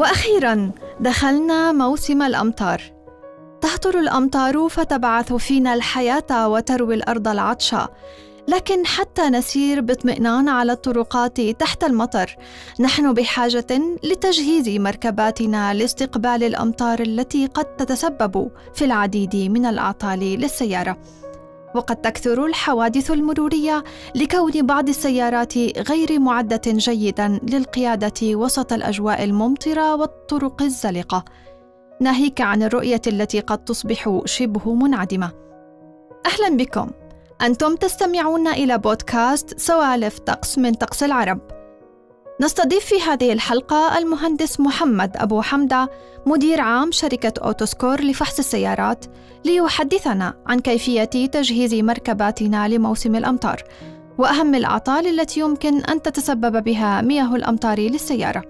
واخيرا دخلنا موسم الامطار تهطل الامطار فتبعث فينا الحياه وتروي الارض العطشه لكن حتى نسير باطمئنان على الطرقات تحت المطر نحن بحاجه لتجهيز مركباتنا لاستقبال الامطار التي قد تتسبب في العديد من الاعطال للسياره وقد تكثر الحوادث المرورية لكون بعض السيارات غير معدة جيدا للقيادة وسط الأجواء الممطرة والطرق الزلقة، ناهيك عن الرؤية التي قد تصبح شبه منعدمة. أهلا بكم. أنتم تستمعون إلى بودكاست سوالف طقس من طقس العرب. نستضيف في هذه الحلقة المهندس محمد أبو حمدة مدير عام شركة أوتوسكور لفحص السيارات ليحدثنا عن كيفية تجهيز مركباتنا لموسم الأمطار وأهم الأعطال التي يمكن أن تتسبب بها مياه الأمطار للسيارة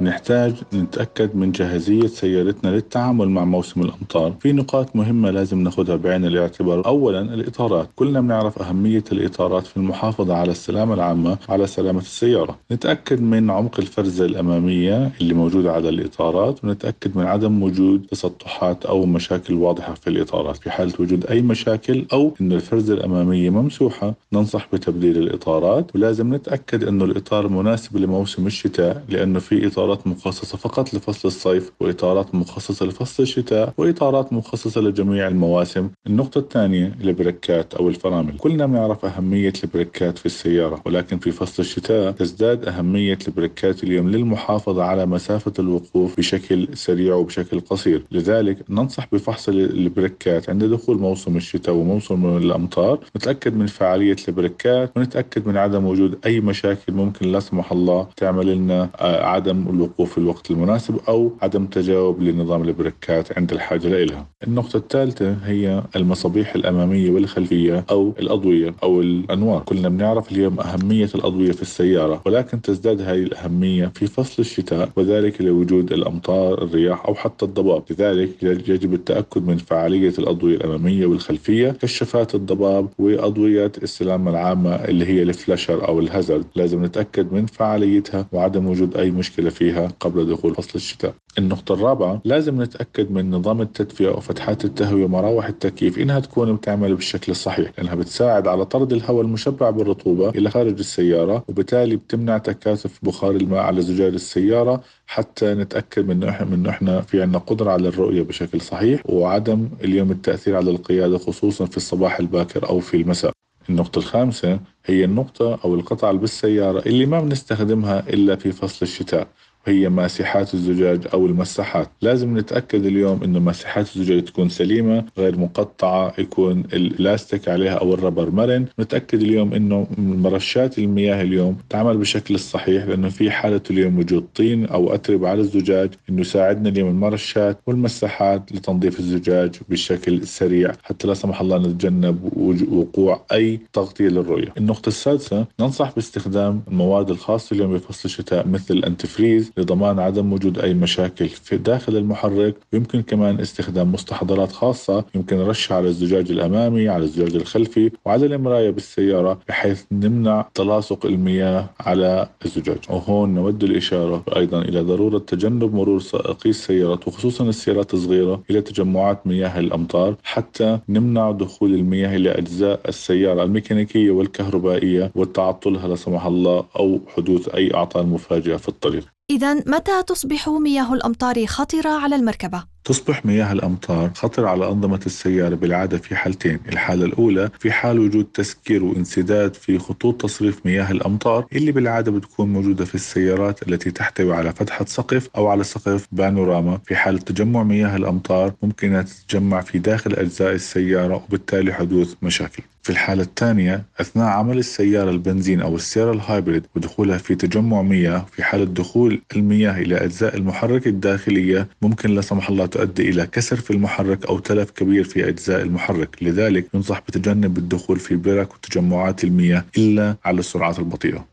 نحتاج نتأكد من جاهزية سيارتنا للتعامل مع موسم الأمطار في نقاط مهمة لازم ناخذها بعين الاعتبار أولا الإطارات كلنا بنعرف أهمية الإطارات في المحافظة على السلامة العامة على سلامة السيارة نتأكد من عمق الفرزة الأمامية اللي موجودة على الإطارات ونتأكد من عدم وجود تسطحات أو مشاكل واضحة في الإطارات في حالة وجود أي مشاكل أو أن الفرزة الأمامية ممسوحة ننصح بتبديل الإطارات ولازم نتأكد أنه الإطار مناسب لموسم الشتاء لأنه في إطار إطارات مخصصة فقط لفصل الصيف وإطارات مخصصة لفصل الشتاء وإطارات مخصصة لجميع المواسم النقطة الثانية البريكات أو الفرامل كلنا بنعرف أهمية البريكات في السيارة ولكن في فصل الشتاء تزداد أهمية البريكات اليوم للمحافظة على مسافة الوقوف بشكل سريع وبشكل قصير لذلك ننصح بفحص البريكات عند دخول موسم الشتاء وموسم الأمطار نتأكد من فعالية البريكات ونتأكد من عدم وجود أي مشاكل ممكن لا سمح الله تعمل لنا آه، عدم الوقوف في الوقت المناسب أو عدم تجاوب لنظام البريكات عند الحاجة لها. النقطة الثالثة هي المصابيح الأمامية والخلفية أو الأضوية أو الأنوار كلنا بنعرف اليوم أهمية الأضوية في السيارة ولكن تزداد هذه الأهمية في فصل الشتاء وذلك لوجود الأمطار الرياح أو حتى الضباب لذلك يجب التأكد من فعالية الأضوية الأمامية والخلفية كشافات الضباب وأضوية السلامة العامة اللي هي الفلاشر أو الهزل لازم نتأكد من فعاليتها وعدم وجود أي مشكلة فيها فيها قبل دخول فصل الشتاء النقطة الرابعة لازم نتأكد من نظام التدفئة وفتحات التهوية ومراوح التكييف إنها تكون بتعمل بالشكل الصحيح لأنها بتساعد على طرد الهواء المشبع بالرطوبة إلى خارج السيارة وبالتالي بتمنع تكاثف بخار الماء على زجاج السيارة حتى نتأكد من إنه إحنا في عنا قدرة على الرؤية بشكل صحيح وعدم اليوم التأثير على القيادة خصوصا في الصباح الباكر أو في المساء النقطة الخامسة هي النقطة أو القطعة بالسيارة اللي ما بنستخدمها إلا في فصل الشتاء هي ماسحات الزجاج او المساحات لازم نتاكد اليوم انه ماسحات الزجاج تكون سليمه غير مقطعه يكون الالاستيك عليها او الربر مرن نتاكد اليوم انه مرشات المياه اليوم تعمل بالشكل الصحيح لانه في حاله اليوم وجود طين او اتربه على الزجاج انه يساعدنا اليوم المرشات والمساحات لتنظيف الزجاج بشكل سريع حتى لا سمح الله نتجنب وقوع اي تغطيه للرؤيه النقطه السادسه ننصح باستخدام المواد الخاصه اليوم بفصل الشتاء مثل الانتفريز لضمان عدم وجود أي مشاكل في داخل المحرك يمكن كمان استخدام مستحضرات خاصة يمكن رشها على الزجاج الأمامي على الزجاج الخلفي وعلى المراية بالسيارة بحيث نمنع تلاصق المياه على الزجاج وهون نود الإشارة أيضا إلى ضرورة تجنب مرور سائقي السيارات وخصوصا السيارات الصغيرة إلى تجمعات مياه الأمطار حتى نمنع دخول المياه إلى أجزاء السيارة الميكانيكية والكهربائية وتعطلها لا سمح الله أو حدوث أي أعطال مفاجئة في الطريق إذا متى تصبح مياه الأمطار خطرة على المركبة؟ تصبح مياه الأمطار خطر على أنظمة السيارة بالعادة في حالتين الحالة الأولى في حال وجود تسكير وانسداد في خطوط تصريف مياه الأمطار اللي بالعادة بتكون موجودة في السيارات التي تحتوي على فتحة سقف أو على سقف بانوراما في حال تجمع مياه الأمطار ممكن أن تتجمع في داخل أجزاء السيارة وبالتالي حدوث مشاكل في الحالة الثانية أثناء عمل السيارة البنزين أو السيارة الهايبريد ودخولها في تجمع مياه في حالة دخول المياه إلى أجزاء المحرك الداخلية ممكن لا سمح الله تؤدي إلى كسر في المحرك أو تلف كبير في أجزاء المحرك لذلك ينصح بتجنب الدخول في برك وتجمعات المياه إلا على السرعات البطيئة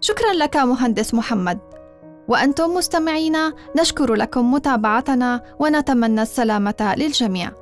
شكرا لك مهندس محمد وأنتم مستمعينا نشكر لكم متابعتنا ونتمنى السلامة للجميع